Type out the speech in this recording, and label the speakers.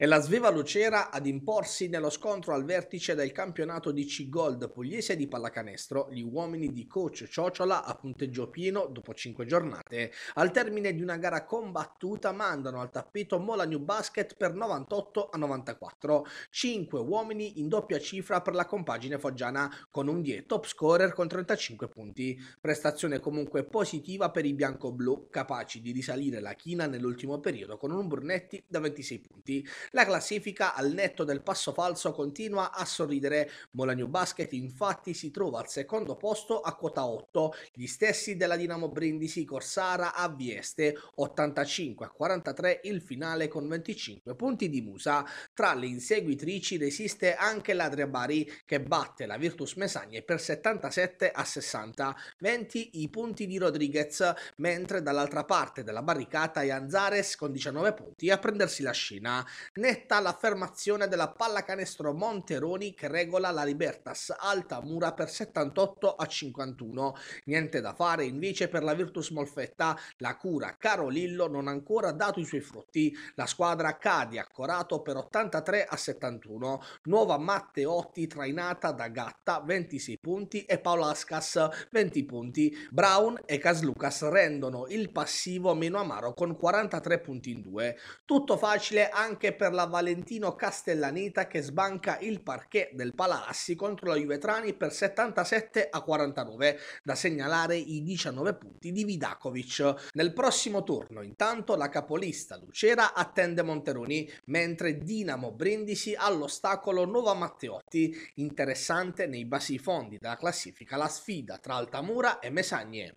Speaker 1: È la Sveva Lucera ad imporsi nello scontro al vertice del campionato di C-Gold pugliese di pallacanestro. Gli uomini di coach Ciocciola a punteggio pieno dopo 5 giornate. Al termine di una gara combattuta mandano al tappeto Mola New Basket per 98 a 94. 5 uomini in doppia cifra per la compagine foggiana con un die top scorer con 35 punti. Prestazione comunque positiva per i bianco-blu capaci di risalire la china nell'ultimo periodo con un Brunetti da 26 punti. La classifica al netto del passo falso continua a sorridere. Molagno Basket infatti si trova al secondo posto a quota 8, gli stessi della Dinamo Brindisi Corsara a Vieste, 85 a 43 il finale con 25 punti di Musa. Tra le inseguitrici resiste anche l'Adria Bari che batte la Virtus Mesagne per 77 a 60, 20 i punti di Rodriguez, mentre dall'altra parte della barricata è Anzares con 19 punti a prendersi la scena netta l'affermazione della pallacanestro Monteroni che regola la Libertas alta mura per 78 a 51. Niente da fare invece per la Virtus Molfetta, la cura Carolillo non ha ancora dato i suoi frutti. La squadra cade accorato per 83 a 71. Nuova Matteotti trainata da Gatta 26 punti e Ascas 20 punti. Brown e Caslucas rendono il passivo meno amaro con 43 punti in due. Tutto facile anche per per la Valentino Castellaneta che sbanca il parquet del Palassi contro la Juvetrani per 77 a 49, da segnalare i 19 punti di Vidakovic. Nel prossimo turno intanto la capolista Lucera attende Monteroni, mentre Dinamo Brindisi all'ostacolo Nova Matteotti. Interessante nei basi fondi della classifica la sfida tra Altamura e Mesagne.